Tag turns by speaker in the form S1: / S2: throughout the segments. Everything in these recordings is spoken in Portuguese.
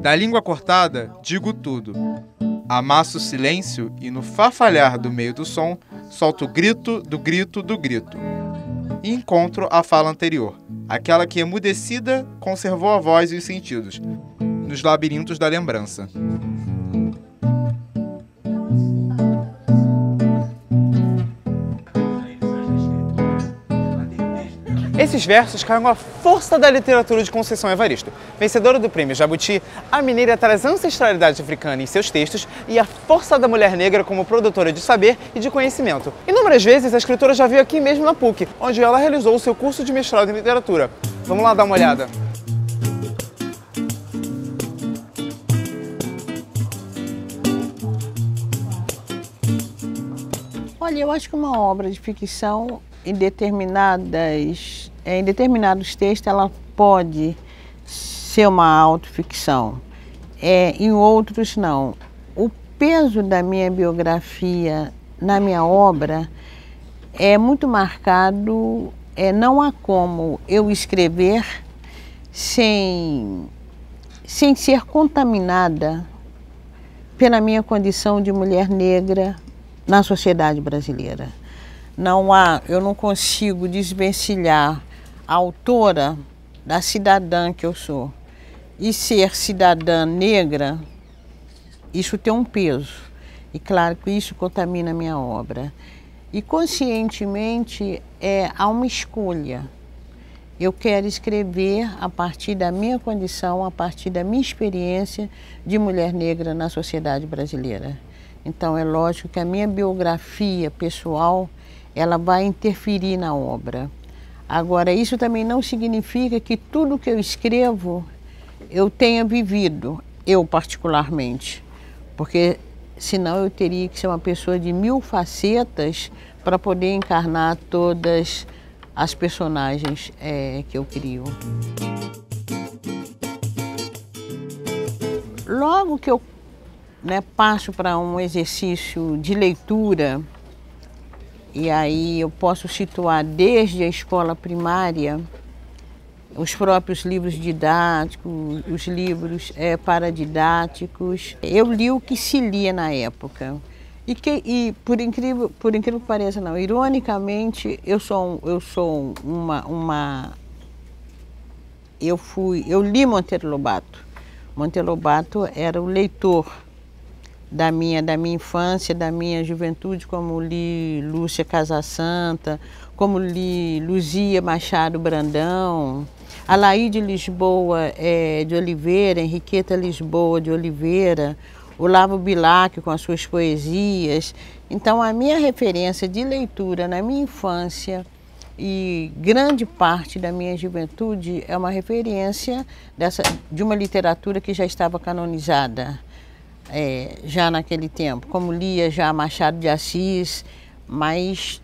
S1: Da língua cortada, digo tudo. Amasso o silêncio e, no farfalhar do meio do som, solto o grito do grito do grito. E encontro a fala anterior, aquela que, emudecida, conservou a voz e os sentidos, nos labirintos da lembrança. Nesses versos caiu a força da literatura de Conceição Evaristo. Vencedora do Prêmio Jabuti, a mineira traz ancestralidade africana em seus textos e a força da mulher negra como produtora de saber e de conhecimento. Inúmeras vezes a escritora já veio aqui mesmo na PUC, onde ela realizou o seu curso de mestrado em literatura. Vamos lá dar uma olhada. Olha, eu acho que uma obra de ficção em determinadas é, em determinados textos ela pode ser uma autoficção, é, em outros não. O peso da minha biografia na minha obra é muito marcado, é, não há como eu escrever sem, sem ser contaminada pela minha condição de mulher negra na sociedade brasileira. Não há, eu não consigo desvencilhar autora da cidadã que eu sou. E ser cidadã negra, isso tem um peso. E claro que isso contamina a minha obra. E conscientemente é, há uma escolha. Eu quero escrever a partir da minha condição, a partir da minha experiência de mulher negra na sociedade brasileira. Então é lógico que a minha biografia pessoal ela vai interferir na obra. Agora, isso também não significa que tudo que eu escrevo eu tenha vivido, eu particularmente, porque senão eu teria que ser uma pessoa de mil facetas para poder encarnar todas as personagens é, que eu crio. Logo que eu né, passo para um exercício de leitura, e aí eu posso situar desde a escola primária os próprios livros didáticos, os livros é, paradidáticos. Eu li o que se lia na época. E, que, e por, incrível, por incrível que pareça, não, ironicamente, eu sou, eu sou uma, uma. Eu fui. Eu li Monteiro Lobato. Monteiro Lobato era o leitor da minha, da minha infância, da minha juventude, como li Lúcia Casasanta, como li Luzia Machado Brandão, Alaide Lisboa é, de Oliveira, Henriqueta Lisboa de Oliveira, Olavo Bilac com as suas poesias. Então, a minha referência de leitura na minha infância e grande parte da minha juventude é uma referência dessa, de uma literatura que já estava canonizada é, já naquele tempo, como lia já Machado de Assis, mas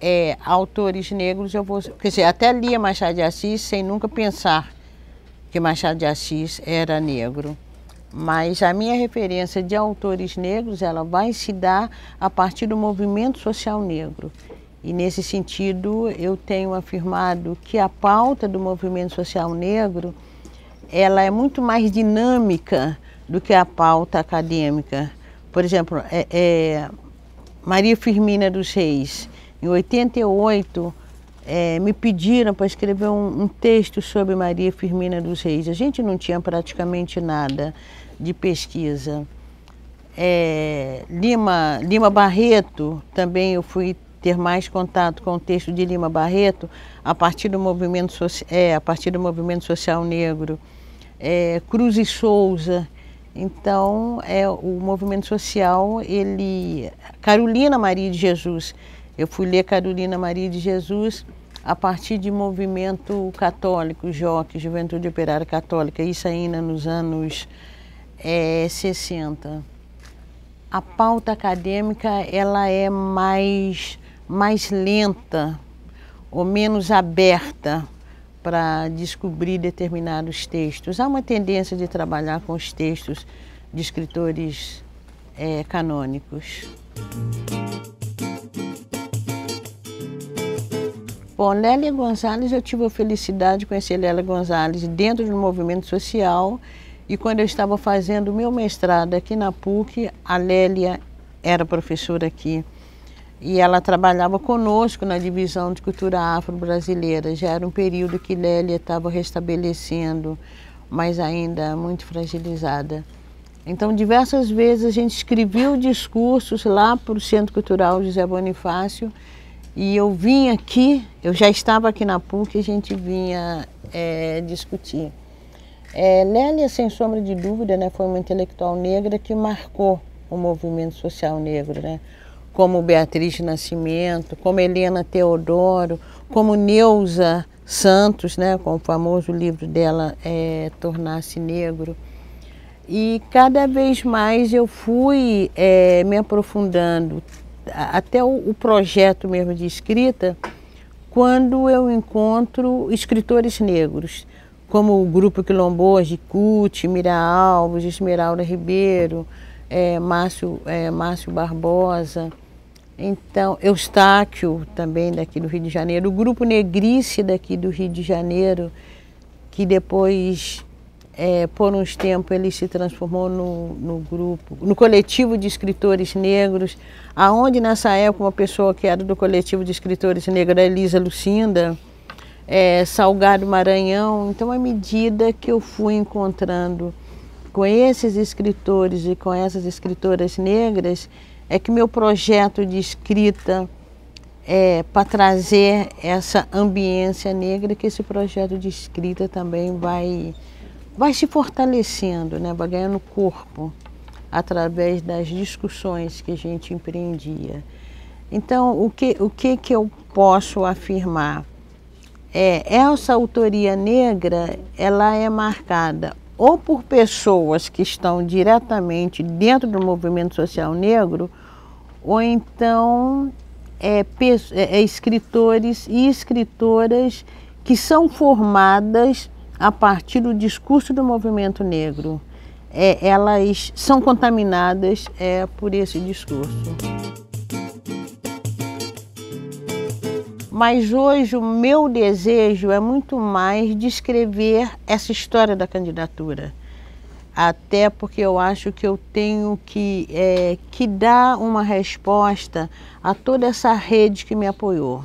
S1: é, autores negros eu vou. Quer dizer, até lia Machado de Assis sem nunca pensar que Machado de Assis era negro. Mas a minha referência de autores negros, ela vai se dar a partir do movimento social negro. E nesse sentido, eu tenho afirmado que a pauta do movimento social negro, ela é muito mais dinâmica do que a pauta acadêmica. Por exemplo, é, é, Maria Firmina dos Reis, em 88, é, me pediram para escrever um, um, texto sobre Maria Firmina dos Reis. A gente não tinha praticamente nada de pesquisa. É, Lima, Lima Barreto, também eu fui ter mais contato com o texto de Lima Barreto a partir do movimento, so é, a partir do movimento social negro. É, Cruz e Souza, então, é o movimento social, ele Carolina Maria de Jesus. Eu fui ler Carolina Maria de Jesus a partir de movimento católico, JOC, Juventude Operária Católica, isso ainda nos anos é, 60. A pauta acadêmica, ela é mais mais lenta ou menos aberta para descobrir determinados textos. Há uma tendência de trabalhar com os textos de escritores é, canônicos. Bom, Lélia Gonzalez, eu tive a felicidade de conhecer Lélia Gonzalez dentro do movimento social e quando eu estava fazendo o meu mestrado aqui na PUC, a Lélia era professora aqui. E ela trabalhava conosco na divisão de cultura afro-brasileira. Já era um período que Lélia estava restabelecendo, mas ainda muito fragilizada. Então, diversas vezes a gente escreveu discursos lá para o Centro Cultural José Bonifácio e eu vim aqui, eu já estava aqui na PUC e a gente vinha é, discutir. É, Lélia, sem sombra de dúvida, né, foi uma intelectual negra que marcou o movimento social negro. Né? como Beatriz Nascimento, como Helena Teodoro, como Neuza Santos, né, com o famoso livro dela é, Tornar-se Negro. E cada vez mais eu fui é, me aprofundando, até o, o projeto mesmo de escrita, quando eu encontro escritores negros, como o Grupo quilombo de Cut, Mira Alves, Esmeralda Ribeiro, é, Márcio, é, Márcio Barbosa. Então, Eustáquio, também daqui do Rio de Janeiro, o Grupo Negrice daqui do Rio de Janeiro, que depois, é, por uns tempos, ele se transformou no, no grupo, no coletivo de escritores negros, aonde nessa época uma pessoa que era do coletivo de escritores negros, Elisa Lucinda, é, Salgado Maranhão. Então, à medida que eu fui encontrando com esses escritores e com essas escritoras negras, é que meu projeto de escrita é para trazer essa ambiência negra, que esse projeto de escrita também vai, vai se fortalecendo, né? vai ganhando corpo através das discussões que a gente empreendia. Então, o que, o que, que eu posso afirmar? É, essa autoria negra, ela é marcada ou por pessoas que estão diretamente dentro do movimento social negro, ou então é, é, é, escritores e escritoras que são formadas a partir do discurso do movimento negro. É, elas são contaminadas é, por esse discurso. Mas hoje o meu desejo é muito mais descrever essa história da candidatura até porque eu acho que eu tenho que, é, que dar uma resposta a toda essa rede que me apoiou.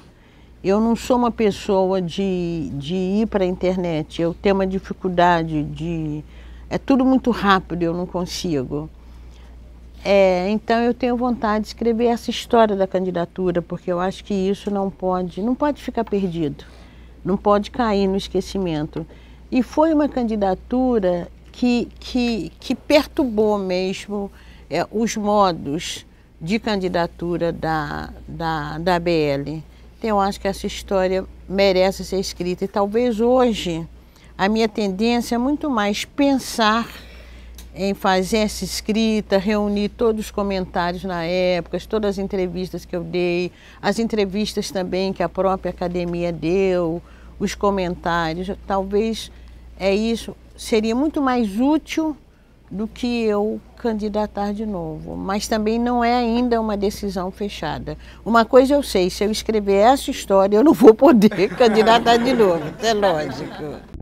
S1: Eu não sou uma pessoa de, de ir para a internet, eu tenho uma dificuldade de. É tudo muito rápido, eu não consigo. É, então eu tenho vontade de escrever essa história da candidatura, porque eu acho que isso não pode, não pode ficar perdido, não pode cair no esquecimento. E foi uma candidatura que, que, que perturbou mesmo é, os modos de candidatura da, da, da BL. Então, eu acho que essa história merece ser escrita. E talvez hoje a minha tendência é muito mais pensar em fazer essa escrita, reunir todos os comentários na época, todas as entrevistas que eu dei, as entrevistas também que a própria academia deu, os comentários. Talvez é isso seria muito mais útil do que eu candidatar de novo, mas também não é ainda uma decisão fechada. Uma coisa eu sei, se eu escrever essa história, eu não vou poder candidatar de novo, é lógico.